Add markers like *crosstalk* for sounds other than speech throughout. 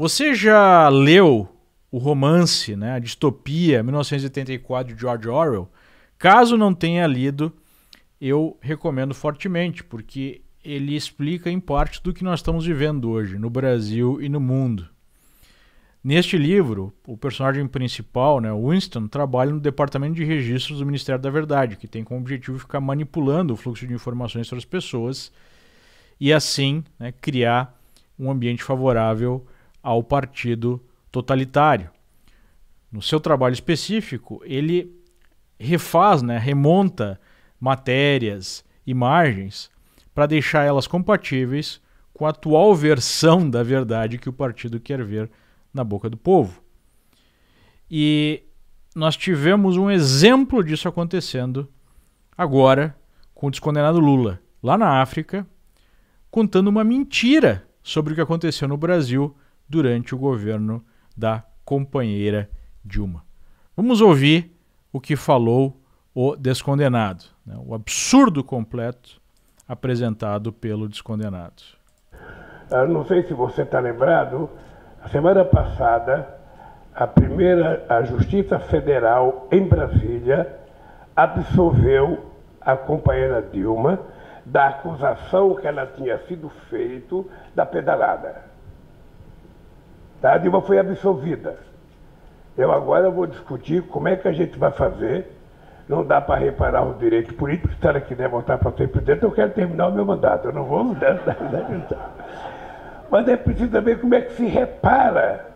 Você já leu o romance, né, a distopia 1984 de George Orwell? Caso não tenha lido, eu recomendo fortemente, porque ele explica em parte do que nós estamos vivendo hoje no Brasil e no mundo. Neste livro, o personagem principal, né, Winston, trabalha no Departamento de Registros do Ministério da Verdade, que tem como objetivo ficar manipulando o fluxo de informações sobre as pessoas e assim né, criar um ambiente favorável ao partido totalitário. No seu trabalho específico, ele refaz, né, remonta matérias, imagens, para deixar elas compatíveis com a atual versão da verdade que o partido quer ver na boca do povo. E nós tivemos um exemplo disso acontecendo agora com o descondenado Lula, lá na África, contando uma mentira sobre o que aconteceu no Brasil durante o governo da companheira Dilma. Vamos ouvir o que falou o descondenado, né? o absurdo completo apresentado pelo descondenado. Eu ah, não sei se você está lembrado, a semana passada, a primeira, a Justiça Federal em Brasília absolveu a companheira Dilma da acusação que ela tinha sido feito da pedalada. Tá? A Dilma foi absolvida. Eu agora vou discutir como é que a gente vai fazer. Não dá para reparar os direitos políticos. Se ela quiser voltar para ser presidente, eu quero terminar o meu mandato. Eu não vou mudar. *laughs* Mas é preciso saber como é que se repara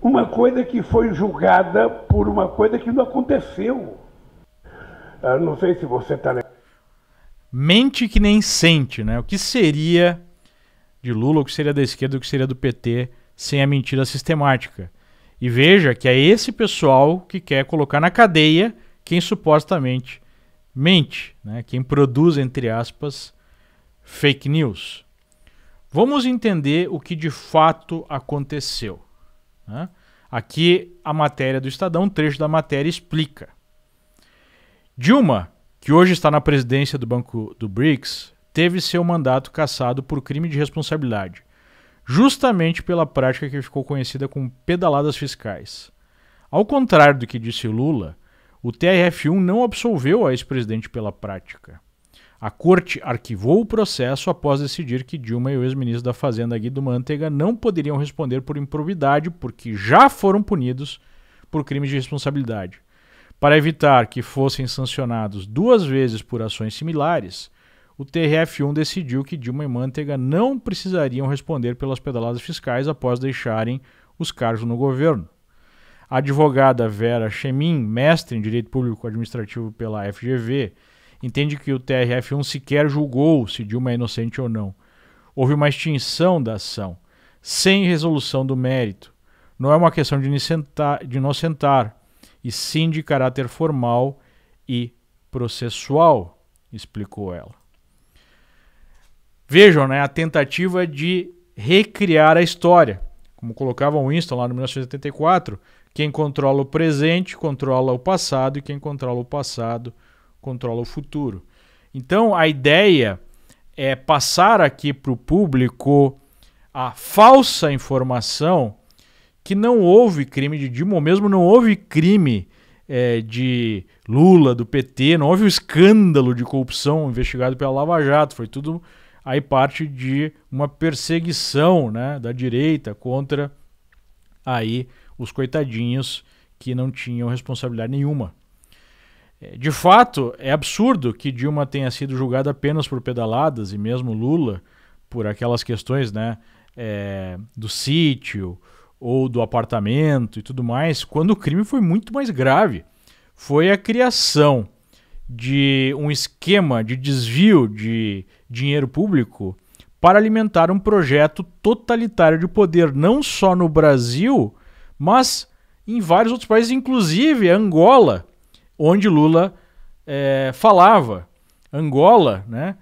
uma coisa que foi julgada por uma coisa que não aconteceu. Eu não sei se você está Mente que nem sente, né? O que seria de Lula, o que seria da esquerda, o que seria do PT sem a mentira sistemática. E veja que é esse pessoal que quer colocar na cadeia quem supostamente mente, né? quem produz, entre aspas, fake news. Vamos entender o que de fato aconteceu. Né? Aqui a matéria do Estadão, um trecho da matéria explica. Dilma, que hoje está na presidência do Banco do BRICS, teve seu mandato cassado por crime de responsabilidade justamente pela prática que ficou conhecida como pedaladas fiscais. Ao contrário do que disse Lula, o TRF1 não absolveu a ex-presidente pela prática. A corte arquivou o processo após decidir que Dilma e o ex-ministro da Fazenda Guido Mantega não poderiam responder por improvidade porque já foram punidos por crimes de responsabilidade. Para evitar que fossem sancionados duas vezes por ações similares, o TRF1 decidiu que Dilma e Manteiga não precisariam responder pelas pedaladas fiscais após deixarem os cargos no governo. A advogada Vera Chemin, mestre em Direito Público Administrativo pela FGV, entende que o TRF1 sequer julgou se Dilma é inocente ou não. Houve uma extinção da ação, sem resolução do mérito. Não é uma questão de inocentar, de inocentar e sim de caráter formal e processual, explicou ela. Vejam, né, a tentativa de recriar a história. Como colocava Winston lá no 1984, quem controla o presente controla o passado e quem controla o passado controla o futuro. Então a ideia é passar aqui para o público a falsa informação que não houve crime de Dilma, ou mesmo não houve crime é, de Lula, do PT, não houve o escândalo de corrupção investigado pela Lava Jato, foi tudo aí parte de uma perseguição né, da direita contra aí os coitadinhos que não tinham responsabilidade nenhuma. É, de fato, é absurdo que Dilma tenha sido julgada apenas por pedaladas e mesmo Lula por aquelas questões né, é, do sítio ou do apartamento e tudo mais, quando o crime foi muito mais grave. Foi a criação de um esquema de desvio de dinheiro público para alimentar um projeto totalitário de poder, não só no Brasil, mas em vários outros países, inclusive Angola, onde Lula é, falava. Angola, né,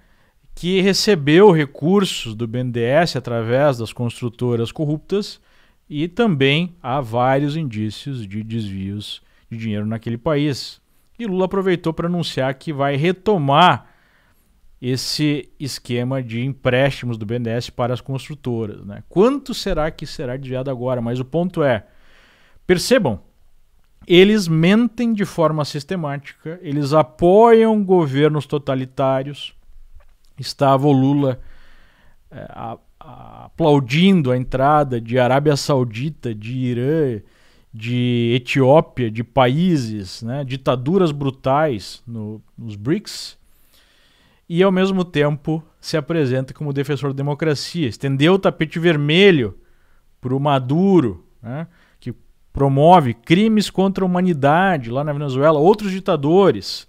que recebeu recursos do BNDES através das construtoras corruptas e também há vários indícios de desvios de dinheiro naquele país. E Lula aproveitou para anunciar que vai retomar esse esquema de empréstimos do BNDES para as construtoras. Né? Quanto será que será desviado agora? Mas o ponto é, percebam, eles mentem de forma sistemática, eles apoiam governos totalitários. Estava o Lula é, a, a, aplaudindo a entrada de Arábia Saudita, de Irã, de Etiópia, de países, né, ditaduras brutais no, nos BRICS, e ao mesmo tempo se apresenta como defensor da democracia. Estendeu o tapete vermelho para o Maduro, né, que promove crimes contra a humanidade lá na Venezuela, outros ditadores.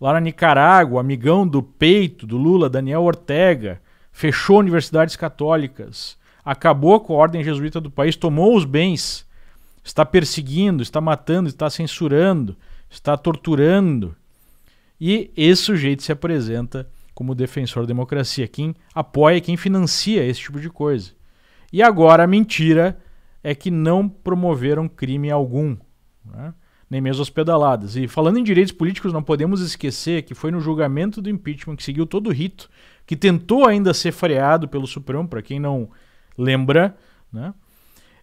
Lá na Nicarágua, amigão do peito do Lula, Daniel Ortega, fechou universidades católicas, acabou com a ordem jesuíta do país, tomou os bens está perseguindo, está matando, está censurando, está torturando. E esse sujeito se apresenta como defensor da democracia, quem apoia, quem financia esse tipo de coisa. E agora a mentira é que não promoveram crime algum, né? nem mesmo as pedaladas. E falando em direitos políticos, não podemos esquecer que foi no julgamento do impeachment que seguiu todo o rito, que tentou ainda ser freado pelo Supremo, para quem não lembra, né?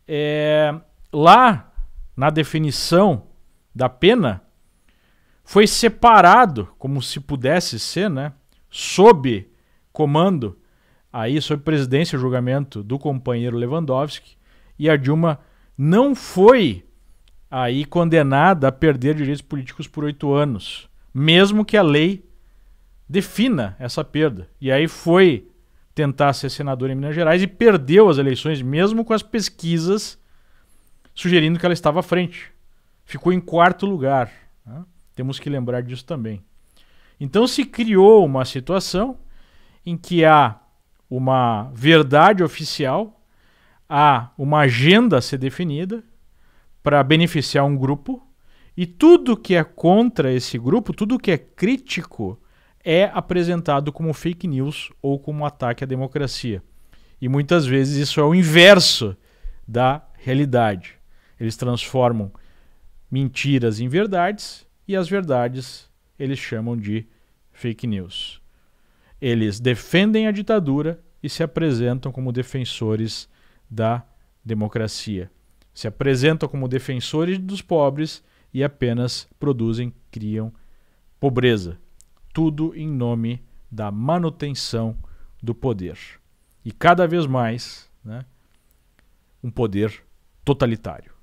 É, lá na definição da pena, foi separado, como se pudesse ser, né, sob comando, aí sob presidência e julgamento do companheiro Lewandowski, e a Dilma não foi aí condenada a perder direitos políticos por oito anos, mesmo que a lei defina essa perda. E aí foi tentar ser senador em Minas Gerais e perdeu as eleições, mesmo com as pesquisas sugerindo que ela estava à frente. Ficou em quarto lugar. Né? Temos que lembrar disso também. Então se criou uma situação em que há uma verdade oficial, há uma agenda a ser definida para beneficiar um grupo, e tudo que é contra esse grupo, tudo que é crítico, é apresentado como fake news ou como ataque à democracia. E muitas vezes isso é o inverso da realidade. Eles transformam mentiras em verdades e as verdades eles chamam de fake news. Eles defendem a ditadura e se apresentam como defensores da democracia. Se apresentam como defensores dos pobres e apenas produzem, criam pobreza. Tudo em nome da manutenção do poder. E cada vez mais, né, um poder totalitário.